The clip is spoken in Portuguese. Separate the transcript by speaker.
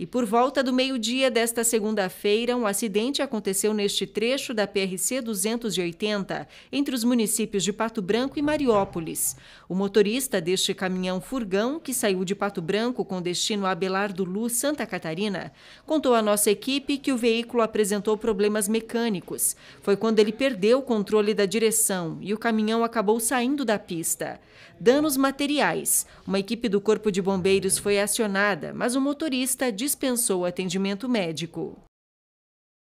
Speaker 1: E por volta do meio-dia desta segunda-feira, um acidente aconteceu neste trecho da PRC 280, entre os municípios de Pato Branco e Mariópolis. O motorista deste caminhão furgão, que saiu de Pato Branco com destino a Abelardo Luz, Santa Catarina, contou à nossa equipe que o veículo apresentou problemas mecânicos. Foi quando ele perdeu o controle da direção e o caminhão acabou saindo da pista. Danos materiais. Uma equipe do Corpo de Bombeiros foi acionada, mas o motorista disse dispensou atendimento médico.